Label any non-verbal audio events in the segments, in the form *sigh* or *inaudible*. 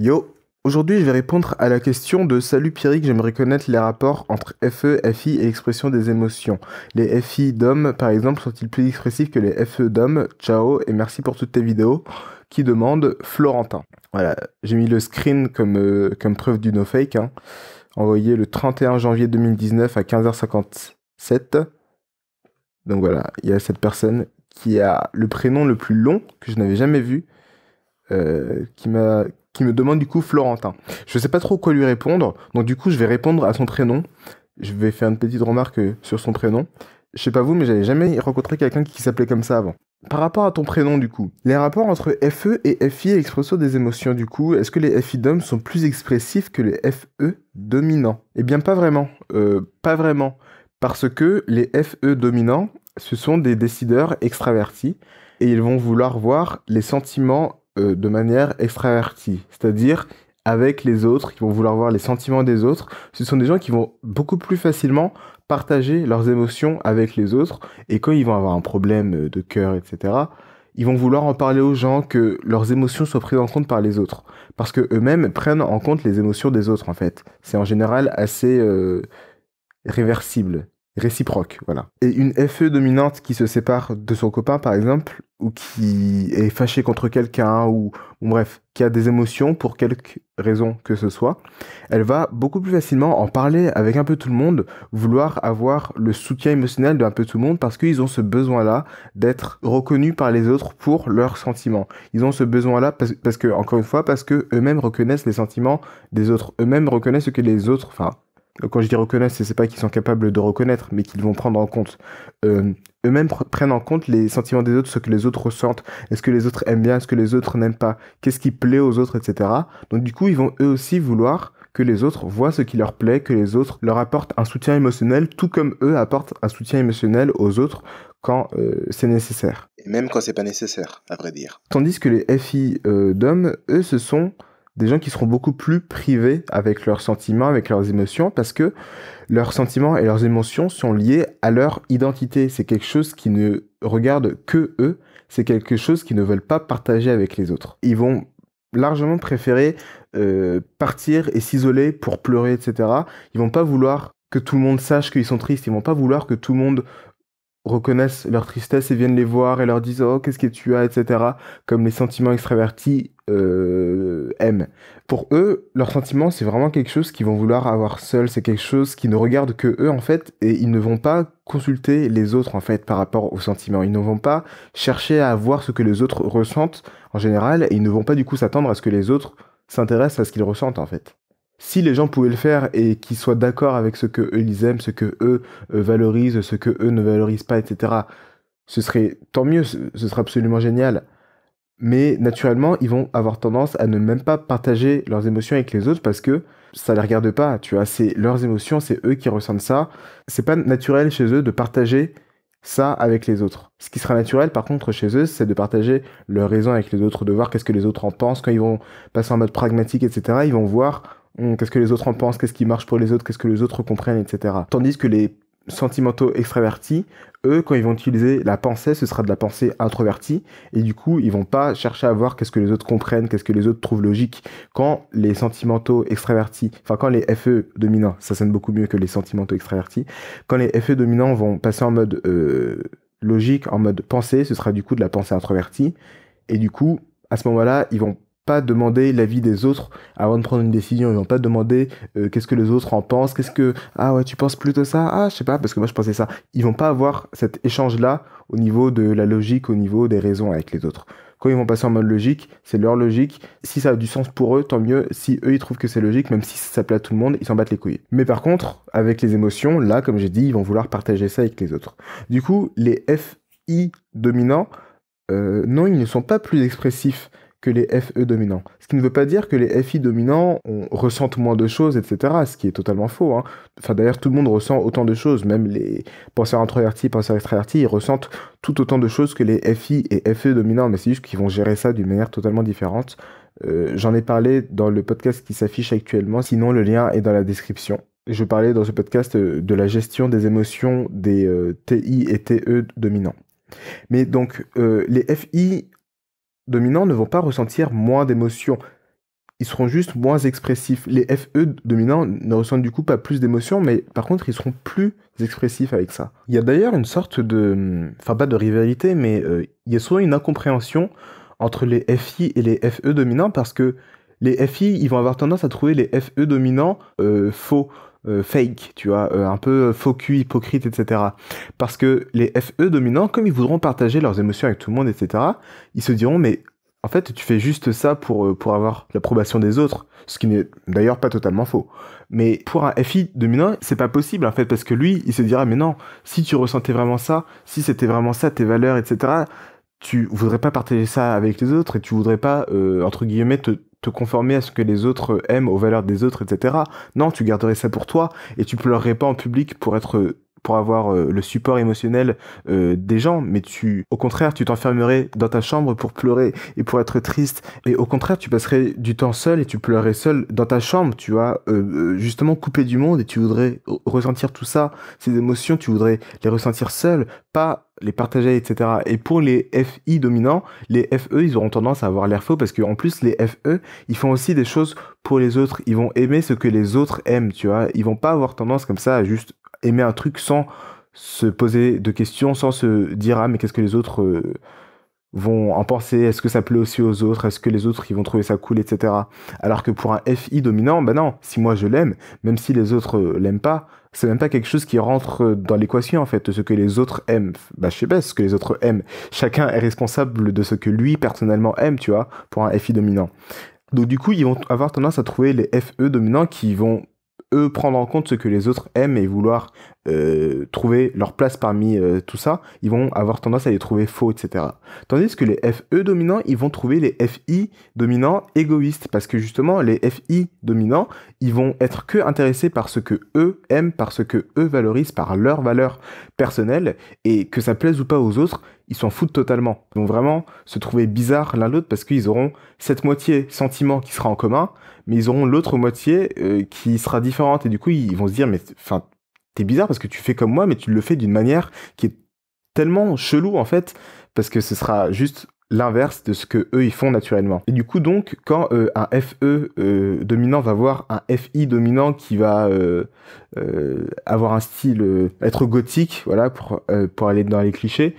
Yo, aujourd'hui je vais répondre à la question de Salut Pierrick, j'aimerais connaître les rapports entre FE, FI et expression des émotions. Les FI d'hommes par exemple sont-ils plus expressifs que les FE d'hommes Ciao et merci pour toutes tes vidéos qui demande Florentin. Voilà, j'ai mis le screen comme, euh, comme preuve du no fake. Hein. Envoyé le 31 janvier 2019 à 15h57. Donc voilà, il y a cette personne qui a le prénom le plus long que je n'avais jamais vu, euh, qui m'a me demande du coup Florentin. Je sais pas trop quoi lui répondre, donc du coup je vais répondre à son prénom. Je vais faire une petite remarque euh, sur son prénom. Je sais pas vous, mais j'avais jamais rencontré quelqu'un qui s'appelait comme ça avant. Par rapport à ton prénom, du coup, les rapports entre FE et FI l'expression des émotions, du coup, est-ce que les FI d'hommes sont plus expressifs que les FE dominants Eh bien, pas vraiment. Euh, pas vraiment. Parce que les FE dominants, ce sont des décideurs extravertis et ils vont vouloir voir les sentiments euh, de manière extravertie, c'est-à-dire avec les autres, qui vont vouloir voir les sentiments des autres. Ce sont des gens qui vont beaucoup plus facilement partager leurs émotions avec les autres, et quand ils vont avoir un problème euh, de cœur, etc., ils vont vouloir en parler aux gens, que leurs émotions soient prises en compte par les autres. Parce que eux-mêmes prennent en compte les émotions des autres, en fait. C'est en général assez euh, réversible réciproque, voilà. Et une FE dominante qui se sépare de son copain, par exemple, ou qui est fâchée contre quelqu'un, ou bref, qui a des émotions pour quelque raison que ce soit, elle va beaucoup plus facilement en parler avec un peu tout le monde, vouloir avoir le soutien émotionnel d'un peu tout le monde, parce qu'ils ont ce besoin-là d'être reconnus par les autres pour leurs sentiments. Ils ont ce besoin-là parce, que, encore une fois, parce que eux-mêmes reconnaissent les sentiments des autres, eux-mêmes reconnaissent ce que les autres, enfin, quand je dis reconnaissent, c'est pas qu'ils sont capables de reconnaître, mais qu'ils vont prendre en compte. Euh, eux-mêmes prennent en compte les sentiments des autres, ce que les autres ressentent, est-ce que les autres aiment bien, est-ce que les autres n'aiment pas, qu'est-ce qui plaît aux autres, etc. Donc du coup, ils vont eux aussi vouloir que les autres voient ce qui leur plaît, que les autres leur apportent un soutien émotionnel, tout comme eux apportent un soutien émotionnel aux autres quand euh, c'est nécessaire. Et même quand c'est pas nécessaire, à vrai dire. Tandis que les FI euh, d'hommes, eux, se sont des gens qui seront beaucoup plus privés avec leurs sentiments, avec leurs émotions, parce que leurs sentiments et leurs émotions sont liés à leur identité. C'est quelque chose qui ne regarde que eux, c'est quelque chose qu'ils ne veulent pas partager avec les autres. Ils vont largement préférer euh, partir et s'isoler pour pleurer, etc. Ils vont pas vouloir que tout le monde sache qu'ils sont tristes, ils vont pas vouloir que tout le monde reconnaisse leur tristesse et vienne les voir et leur disent oh qu'est-ce que tu as etc comme les sentiments extravertis euh, aiment. Pour eux, leurs sentiments, c'est vraiment quelque chose qu'ils vont vouloir avoir seul. C'est quelque chose qui ne regarde que eux, en fait, et ils ne vont pas consulter les autres, en fait, par rapport aux sentiments. Ils ne vont pas chercher à voir ce que les autres ressentent, en général, et ils ne vont pas, du coup, s'attendre à ce que les autres s'intéressent à ce qu'ils ressentent, en fait. Si les gens pouvaient le faire et qu'ils soient d'accord avec ce que eux, ils aiment, ce que eux euh, valorisent, ce que eux ne valorisent pas, etc., ce serait tant mieux, ce serait absolument génial mais naturellement, ils vont avoir tendance à ne même pas partager leurs émotions avec les autres parce que ça les regarde pas, tu vois, c'est leurs émotions, c'est eux qui ressentent ça. C'est pas naturel chez eux de partager ça avec les autres. Ce qui sera naturel par contre chez eux, c'est de partager leurs raisons avec les autres, de voir qu'est-ce que les autres en pensent, quand ils vont passer en mode pragmatique, etc., ils vont voir hmm, qu'est-ce que les autres en pensent, qu'est-ce qui marche pour les autres, qu'est-ce que les autres comprennent, etc. Tandis que les sentimentaux extravertis, eux, quand ils vont utiliser la pensée, ce sera de la pensée introvertie, et du coup, ils vont pas chercher à voir qu'est-ce que les autres comprennent, qu'est-ce que les autres trouvent logique. Quand les sentimentaux extravertis, enfin quand les FE dominants, ça sonne beaucoup mieux que les sentimentaux extravertis, quand les FE dominants vont passer en mode euh, logique, en mode pensée, ce sera du coup de la pensée introvertie, et du coup, à ce moment-là, ils vont pas demander l'avis des autres avant de prendre une décision. Ils vont pas demander euh, qu'est-ce que les autres en pensent, qu'est-ce que ah ouais tu penses plutôt ça, ah je sais pas parce que moi je pensais ça. Ils vont pas avoir cet échange là au niveau de la logique, au niveau des raisons avec les autres. Quand ils vont passer en mode logique, c'est leur logique. Si ça a du sens pour eux, tant mieux. Si eux ils trouvent que c'est logique, même si ça plaît à tout le monde, ils s'en battent les couilles. Mais par contre, avec les émotions, là comme j'ai dit, ils vont vouloir partager ça avec les autres. Du coup, les FI dominants, euh, non ils ne sont pas plus expressifs que les FE dominants. Ce qui ne veut pas dire que les FI dominants ressentent moins de choses, etc. Ce qui est totalement faux. Hein. Enfin, d'ailleurs, tout le monde ressent autant de choses. Même les penseurs introvertis, penseurs extravertis, ils ressentent tout autant de choses que les FI et FE dominants. Mais c'est juste qu'ils vont gérer ça d'une manière totalement différente. Euh, j'en ai parlé dans le podcast qui s'affiche actuellement. Sinon, le lien est dans la description. Je parlais dans ce podcast euh, de la gestion des émotions des euh, TI et TE dominants. Mais donc, les FI dominants ne vont pas ressentir moins d'émotions. Ils seront juste moins expressifs. Les FE dominants ne ressentent du coup pas plus d'émotions, mais par contre, ils seront plus expressifs avec ça. Il y a d'ailleurs une sorte de. Enfin, pas de rivalité, mais euh, il y a souvent une incompréhension entre les FI et les FE dominants parce que les FI, ils vont avoir tendance à trouver les FE dominants euh, faux. Euh, fake, tu vois, euh, un peu euh, faux cul, hypocrite, etc. Parce que les FE dominants, comme ils voudront partager leurs émotions avec tout le monde, etc., ils se diront, mais en fait, tu fais juste ça pour, pour avoir l'approbation des autres, ce qui n'est d'ailleurs pas totalement faux. Mais pour un FI dominant, c'est pas possible en fait, parce que lui, il se dira, mais non, si tu ressentais vraiment ça, si c'était vraiment ça, tes valeurs, etc., tu voudrais pas partager ça avec les autres et tu voudrais pas, entre guillemets, te, te conformer à ce que les autres aiment, aux valeurs des autres, etc. Non, tu garderais ça pour toi et tu pleurerais pas en public pour être pour avoir euh, le support émotionnel euh, des gens, mais tu, au contraire, tu t'enfermerais dans ta chambre pour pleurer et pour être triste. Et au contraire, tu passerais du temps seul et tu pleurerais seul dans ta chambre, tu vois, euh, justement coupé du monde et tu voudrais ressentir tout ça, ces émotions, tu voudrais les ressentir seul, pas les partager, etc. Et pour les FI dominants, les FE, ils auront tendance à avoir l'air faux parce qu'en plus, les FE, ils font aussi des choses pour les autres. Ils vont aimer ce que les autres aiment, tu vois. Ils vont pas avoir tendance comme ça à juste aimer un truc sans se poser de questions, sans se dire ah mais qu'est-ce que les autres euh, vont en penser, est-ce que ça plaît aussi aux autres, est-ce que les autres ils vont trouver ça cool, etc. Alors que pour un FI dominant, ben non, si moi je l'aime, même si les autres euh, l'aiment pas, c'est même pas quelque chose qui rentre euh, dans l'équation en fait, ce que les autres aiment. Bah je sais pas, ce que les autres aiment. Chacun est responsable de ce que lui personnellement aime, tu vois, pour un FI dominant. Donc du coup, ils vont avoir tendance à trouver les FE dominants qui vont eux prendre en compte ce que les autres aiment et vouloir euh, trouver leur place parmi euh, tout ça, ils vont avoir tendance à les trouver faux, etc. Tandis que les FE dominants, ils vont trouver les FI dominants égoïstes, parce que justement, les FI dominants, ils vont être que intéressés par ce que eux aiment, par ce que eux valorisent, par leur valeur personnelle, et que ça plaise ou pas aux autres, ils s'en foutent totalement. Ils vont vraiment se trouver bizarres l'un l'autre parce qu'ils auront cette moitié sentiment qui sera en commun, mais ils auront l'autre moitié euh, qui sera différente. Et du coup, ils vont se dire, mais enfin, t'es bizarre parce que tu fais comme moi, mais tu le fais d'une manière qui est tellement chelou en fait, parce que ce sera juste l'inverse de ce que eux ils font naturellement. Et du coup donc quand euh, un FE euh, dominant va voir un FI dominant qui va avoir un style être gothique voilà pour pour aller dans les clichés,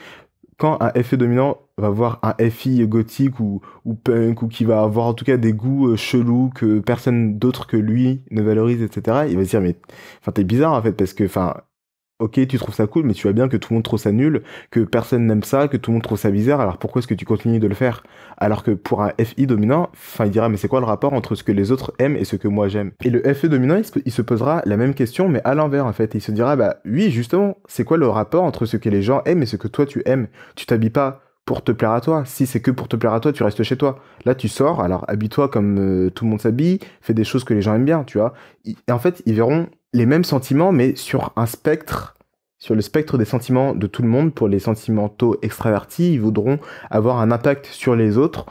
quand un FE dominant va voir un FI gothique ou, ou punk ou qui va avoir en tout cas des goûts euh, chelous que personne d'autre que lui ne valorise, etc., il va se dire mais enfin t'es bizarre en fait parce que enfin ok, tu trouves ça cool, mais tu vois bien que tout le monde trouve ça nul, que personne n'aime ça, que tout le monde trouve ça bizarre, alors pourquoi est-ce que tu continues de le faire Alors que pour un FI dominant, enfin, il dira, mais c'est quoi le rapport entre ce que les autres aiment et ce que moi j'aime Et le FE dominant, il se, posera la même question, mais à l'envers, en fait. Il se dira, bah oui, justement, c'est quoi le rapport entre ce que les gens aiment et ce que toi tu aimes Tu t'habilles pas te plaire à toi. Si c'est que pour te plaire à toi, tu restes chez toi. Là, tu sors, alors habille-toi comme euh, tout le monde s'habille, fais des choses que les gens aiment bien, tu vois. Et en fait, ils verront les mêmes sentiments, mais sur un spectre, sur le spectre des sentiments de tout le monde. Pour les sentimentaux extravertis, ils voudront avoir un impact sur les autres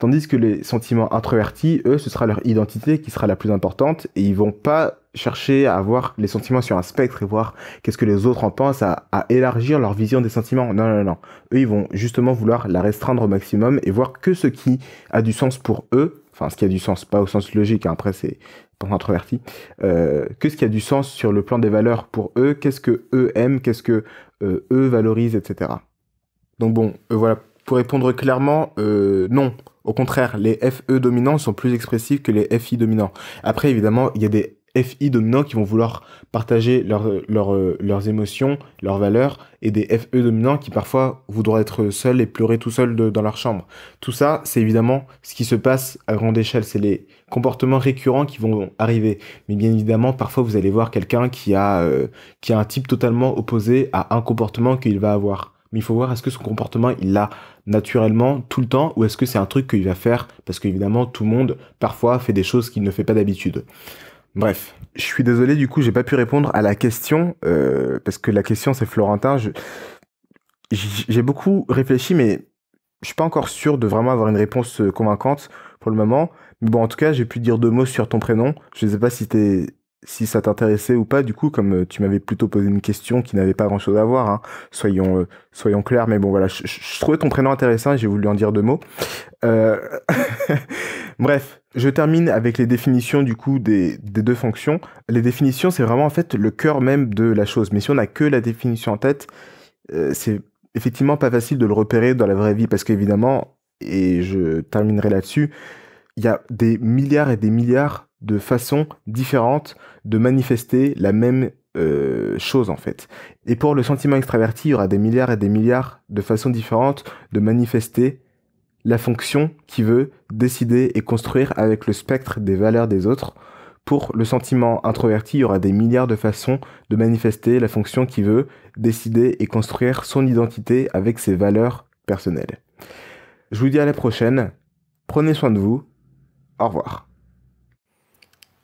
Tandis que les sentiments introvertis, eux, ce sera leur identité qui sera la plus importante et ils vont pas chercher à avoir les sentiments sur un spectre et voir qu'est-ce que les autres en pensent, à, élargir leur vision des sentiments. Non, non, non. Eux, ils vont justement vouloir la restreindre au maximum et voir que ce qui a du sens pour eux, enfin ce qui a du sens, pas au sens logique, hein, après c'est pas introverti, euh, que ce qui a du sens sur le plan des valeurs pour eux, qu'est-ce que eux aiment, qu'est-ce que euh, eux valorisent, etc. Donc bon, euh, voilà pour répondre clairement, euh, non. Au contraire, les FE dominants sont plus expressifs que les FI dominants. Après, évidemment, il y a des FI dominants qui vont vouloir partager euh, leurs émotions, leurs valeurs, et des FE dominants qui parfois voudront être seuls et pleurer tout seuls dans leur chambre. Tout ça, c'est évidemment ce qui se passe à grande échelle. C'est les comportements récurrents qui vont arriver. Mais bien évidemment, parfois vous allez voir quelqu'un qui euh, qui a un type totalement opposé à un comportement qu'il va avoir mais il faut voir est-ce que son comportement il l'a naturellement tout le temps ou est-ce que c'est un truc qu'il va faire parce qu'évidemment tout le monde parfois fait des choses qu'il ne fait pas d'habitude. Bref, je suis désolé du coup j'ai pas pu répondre à la question euh, parce que la question c'est Florentin. J'ai beaucoup réfléchi mais je suis pas encore sûr de vraiment avoir une réponse euh, convaincante pour le moment. Mais bon en tout cas j'ai pu dire deux mots sur ton prénom. Je sais pas si t'es si ça t'intéressait ou pas, du coup, comme euh, tu m'avais plutôt posé une question qui n'avait pas grand-chose à voir, hein. soyons, euh, soyons clairs, mais bon, voilà, je, trouvais ton prénom intéressant j'ai voulu en dire deux mots. Euh, *laughs* bref, je termine avec les définitions, du coup, des, deux fonctions. Les définitions, c'est vraiment, en fait, le cœur même de la chose. Mais si on n'a que la définition en tête, c'est effectivement pas facile de le repérer dans la vraie vie, parce qu'évidemment, et je terminerai là-dessus, il y a des milliards et des milliards de façon différente de manifester la même euh, chose en fait. Et pour le sentiment extraverti, il y aura des milliards et des milliards de façons différentes de manifester la fonction qui veut décider et construire avec le spectre des valeurs des autres. Pour le sentiment introverti, il y aura des milliards de façons de manifester la fonction qui veut décider et construire son identité avec ses valeurs personnelles. Je vous dis à la prochaine. Prenez soin de vous. Au revoir.